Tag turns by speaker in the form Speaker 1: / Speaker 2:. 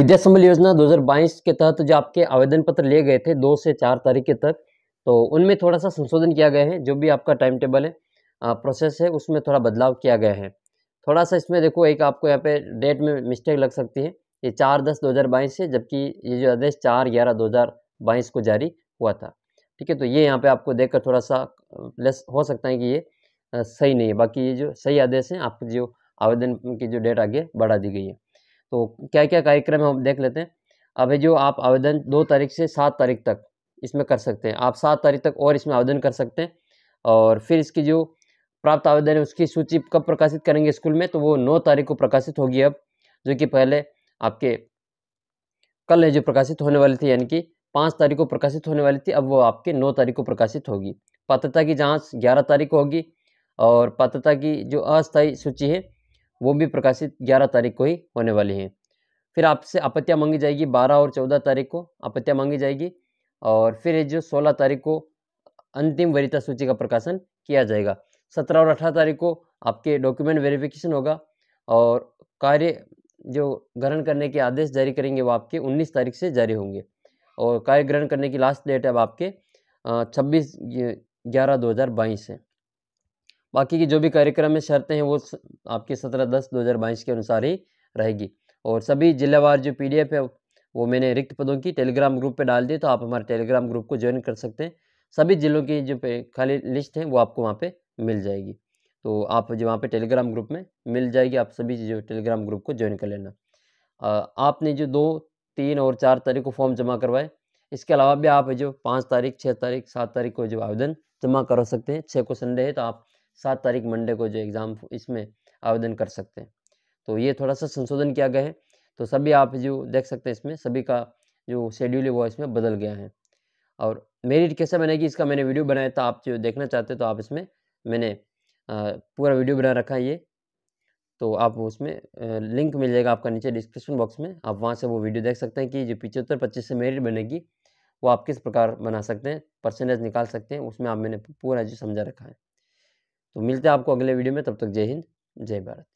Speaker 1: विद्या संबल योजना 2022 के तहत जो आपके आवेदन पत्र लिए गए थे दो से चार तारीख तक तो उनमें थोड़ा सा संशोधन किया गया है जो भी आपका टाइम टेबल है आ, प्रोसेस है उसमें थोड़ा बदलाव किया गया है थोड़ा सा इसमें देखो एक आपको यहाँ पे डेट में मिस्टेक लग सकती है ये चार दस दो हज़ार बाईस है जबकि ये जो आदेश चार ग्यारह दो हज़ार बाईस को जारी हुआ था ठीक है तो ये यहाँ पे आपको देख थोड़ा सा लेस हो सकता है कि ये सही नहीं है बाकी ये जो सही आदेश हैं आपके जो आवेदन की जो डेट आगे बढ़ा दी गई है तो क्या क्या कार्यक्रम है हम देख लेते हैं अभी जो आप आवेदन दो तारीख से सात तारीख तक इसमें कर सकते हैं आप सात तारीख तक और इसमें आवेदन कर सकते हैं और फिर इसकी जो प्राप्त आवेदन है उसकी सूची कब प्रकाशित करेंगे स्कूल में तो वो नौ तारीख को प्रकाशित होगी अब जो कि पहले आपके कल है जो प्रकाशित होने वाली थी यानी कि पाँच तारीख को प्रकाशित होने वाली थी अब वो आपके नौ तारीख को प्रकाशित होगी पात्रता की जांच ग्यारह तारीख को होगी और पात्रता की जो अस्थायी सूची है वो भी प्रकाशित ग्यारह तारीख को ही होने वाली है फिर आपसे आपत्तियाँ मांगी जाएगी बारह और चौदह तारीख को आपत्तियाँ मांगी जाएगी और फिर जो सोलह तारीख को अंतिम वरिता सूची का प्रकाशन किया जाएगा सत्रह और अठारह तारीख को आपके डॉक्यूमेंट वेरिफिकेशन होगा और कार्य जो ग्रहण करने के आदेश जारी करेंगे वो आपके उन्नीस तारीख से जारी होंगे और कार्य ग्रहण करने की लास्ट डेट अब आपके छब्बीस ग्यारह दो हज़ार बाईस है बाकी की जो भी कार्यक्रम में शर्तें हैं वो आपकी सत्रह दस दो हज़ार बाईस के अनुसार ही रहेगी और सभी जिलावार जो पी डी एफ है वो मैंने रिक्त पदों की टेलीग्राम ग्रुप पे डाल दी तो आप हमारे टेलीग्राम ग्रुप को ज्वाइन कर सकते हैं सभी ज़िलों की जो खाली लिस्ट है वो आपको वहाँ पे मिल जाएगी तो आप जो वहाँ पे टेलीग्राम ग्रुप में मिल जाएगी आप सभी जो टेलीग्राम ग्रुप को ज्वाइन कर लेना आपने जो दो तीन और चार तारीख को फॉर्म जमा करवाए इसके अलावा भी आप जो पाँच तारीख छः तारीख सात तारीख को जो आवेदन जमा करवा सकते हैं छः को संडे है तो आप सात तारीख मंडे को जो एग्ज़ाम इसमें आवेदन कर सकते हैं तो ये थोड़ा सा संशोधन किया गया है तो सभी आप जो देख सकते हैं इसमें सभी का जो शेड्यूल है वो इसमें बदल गया है और मेरिट कैसे बनेगी इसका मैंने वीडियो बनाया था आप जो देखना चाहते तो आप इसमें मैंने पूरा वीडियो बना रखा है ये तो आप उसमें लिंक मिल जाएगा आपका नीचे डिस्क्रिप्शन बॉक्स में आप वहाँ से वो वीडियो देख सकते हैं कि जो पिचहत्तर पच्चीस से मेरिट बनेगी वो आप किस प्रकार बना सकते हैं परसेंटेज निकाल सकते हैं उसमें आप मैंने पूरा जो समझा रखा है तो मिलते हैं आपको अगले वीडियो में तब तक जय हिंद जय भारत